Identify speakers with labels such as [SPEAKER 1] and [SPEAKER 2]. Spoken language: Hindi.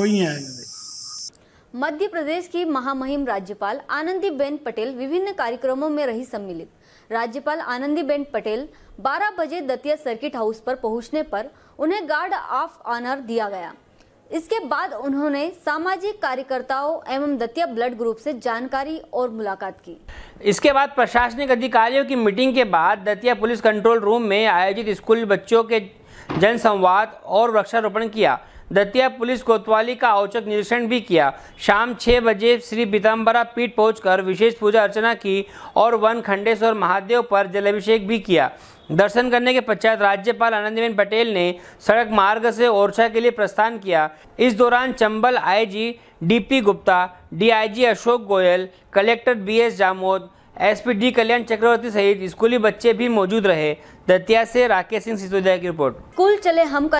[SPEAKER 1] कोई आएंगे
[SPEAKER 2] मध्य प्रदेश की महामहिम राज्यपाल आनंदीबेन पटेल विभिन्न कार्यक्रमों में रही सम्मिलित राज्यपाल आनंदीबेन पटेल 12 बजे दतिया सर्किट हाउस पर पहुंचने पर उन्हें गार्ड ऑफ ऑनर दिया गया इसके बाद उन्होंने सामाजिक कार्यकर्ताओं एवं दतिया ब्लड ग्रुप से जानकारी और मुलाकात की
[SPEAKER 3] इसके बाद प्रशासनिक अधिकारियों की मीटिंग के बाद दतिया पुलिस कंट्रोल रूम में आयोजित स्कूल बच्चों के जनसंवाद और वृक्षारोपण किया दतिया पुलिस कोतवाली का औचक निरीक्षण भी किया शाम छः बजे श्री पीताम्बरा पीठ पहुंचकर विशेष पूजा अर्चना की और वन खंडेश्वर महादेव पर जलाभिषेक भी किया दर्शन करने के पश्चात राज्यपाल आनंदीबेन पटेल ने सड़क मार्ग से ओरछा के लिए प्रस्थान किया इस दौरान Chambal IG DP Gupta DIG Ashok Goyal collector BS Jamod SP D Kalyan Chakraborty सहित स्कूली बच्चे भी मौजूद रहे दतिया से राकेश सिंह सिसोदिया की रिपोर्ट
[SPEAKER 4] स्कूल चले हम कर...